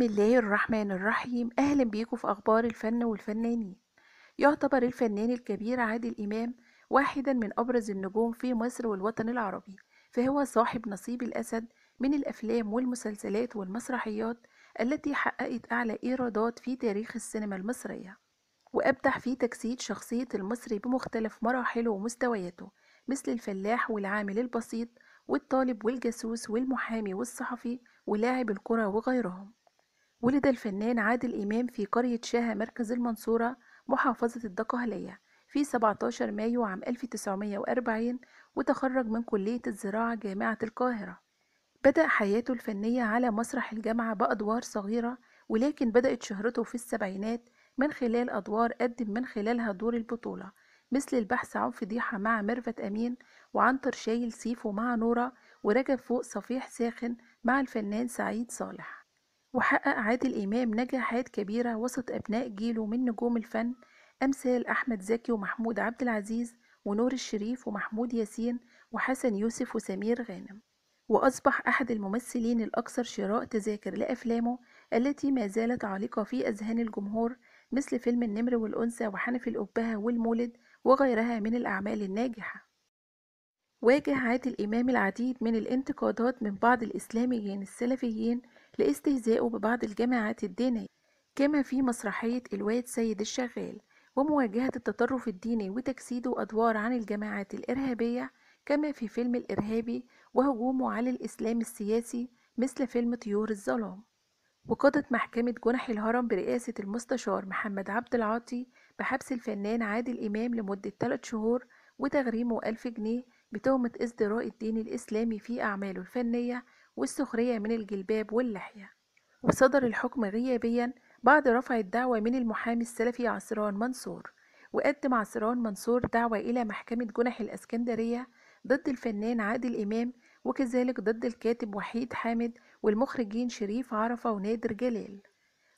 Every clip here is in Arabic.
بسم الله الرحمن الرحيم أهلا بيكم في أخبار الفن والفنانين يعتبر الفنان الكبير عادل إمام واحدا من أبرز النجوم في مصر والوطن العربي فهو صاحب نصيب الأسد من الأفلام والمسلسلات والمسرحيات التي حققت أعلى إيرادات في تاريخ السينما المصرية وأبدع في تجسيد شخصية المصري بمختلف مراحله ومستوياته مثل الفلاح والعامل البسيط والطالب والجاسوس والمحامي والصحفي ولاعب الكرة وغيرهم ولد الفنان عادل إمام في قرية شاهة مركز المنصورة محافظة الدقهلية في 17 مايو عام 1940 وتخرج من كلية الزراعة جامعة القاهرة بدأ حياته الفنية على مسرح الجامعة بأدوار صغيرة ولكن بدأت شهرته في السبعينات من خلال أدوار قدم من خلالها دور البطولة مثل البحث عن فضيحة مع ميرفت أمين وعنتر شايل سيفو مع نورة ورجب فوق صفيح ساخن مع الفنان سعيد صالح وحقق عادل إمام نجاحات كبيرة وسط أبناء جيله من نجوم الفن أمثال أحمد زكي ومحمود عبد العزيز ونور الشريف ومحمود ياسين وحسن يوسف وسمير غانم وأصبح أحد الممثلين الأكثر شراء تذاكر لأفلامه التي ما زالت عالقة في أذهان الجمهور مثل فيلم النمر والأنثى وحنف الأبهة والمولد وغيرها من الأعمال الناجحة واجه عادل إمام العديد من الانتقادات من بعض الإسلاميين السلفيين لاستهزائه ببعض الجماعات الدينية كما في مسرحية الواد سيد الشغال ومواجهة التطرف الديني وتجسيده أدوار عن الجماعات الإرهابية كما في فيلم الإرهابي وهجومه على الإسلام السياسي مثل فيلم طيور الظلام وقضت محكمة جنح الهرم برئاسة المستشار محمد عبد العاطي بحبس الفنان عادل إمام لمدة 3 شهور وتغريمه 1000 جنيه بتهمة إصدراء الدين الإسلامي في أعماله الفنية والسخرية من الجلباب واللحية وصدر الحكم غيابيا بعد رفع الدعوة من المحامي السلفي عصران منصور وقدم عصران منصور دعوة إلى محكمة جنح الأسكندرية ضد الفنان عادل إمام وكذلك ضد الكاتب وحيد حامد والمخرجين شريف عرفة ونادر جلال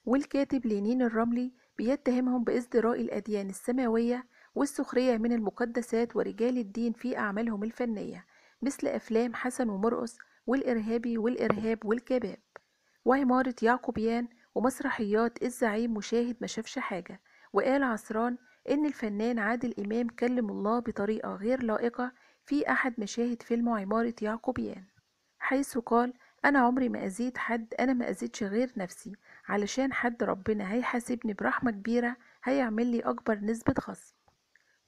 والكاتب لينين الرملي بيتهمهم بازدراء الأديان السماوية والسخرية من المقدسات ورجال الدين في أعمالهم الفنية مثل أفلام حسن ومرقص والإرهابي والإرهاب والكباب وعمارة يعقوبيان ومسرحيات الزعيم مشاهد ما شافش حاجة وقال عصران إن الفنان عادل إمام كلم الله بطريقة غير لائقة في أحد مشاهد فيلم عمارة يعقوبيان حيث قال أنا عمري ما أذيت حد أنا ما أذيتش غير نفسي علشان حد ربنا هيحاسبني برحمة كبيرة هيعمل لي أكبر نسبة خصم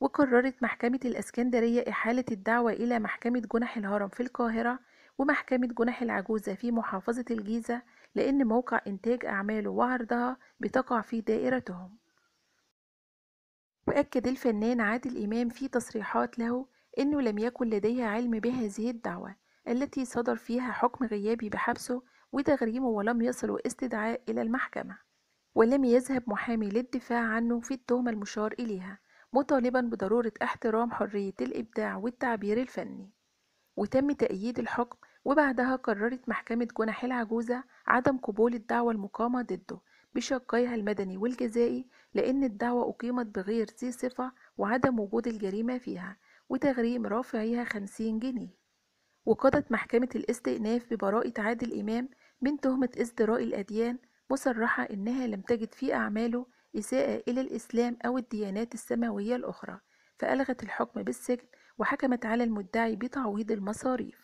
وقررت محكمة الأسكندرية إحالة الدعوة إلى محكمة جنح الهرم في القاهرة ومحكمة جناح العجوزة في محافظة الجيزة لأن موقع إنتاج أعماله وعرضها بتقع في دائرتهم وأكد الفنان عادل إمام في تصريحات له أنه لم يكن لديه علم بهذه الدعوة التي صدر فيها حكم غيابي بحبسه وتغريمه ولم يصل استدعاء إلى المحكمة ولم يذهب محامي للدفاع عنه في التهمة المشار إليها مطالبا بضرورة احترام حرية الإبداع والتعبير الفني وتم تأييد الحكم وبعدها قررت محكمة جناح العجوزة عدم قبول الدعوة المقامة ضده بشقيها المدني والجزائي لأن الدعوة أقيمت بغير ذي صفة وعدم وجود الجريمة فيها وتغريم رافعيها خمسين جنيه وقضت محكمة الاستئناف ببراءة عادل إمام من تهمة ازدراء الأديان مصرحة إنها لم تجد في أعماله إساءة إلى الإسلام أو الديانات السماوية الأخرى فألغت الحكم بالسجن وحكمت على المدعي بتعويض المصاريف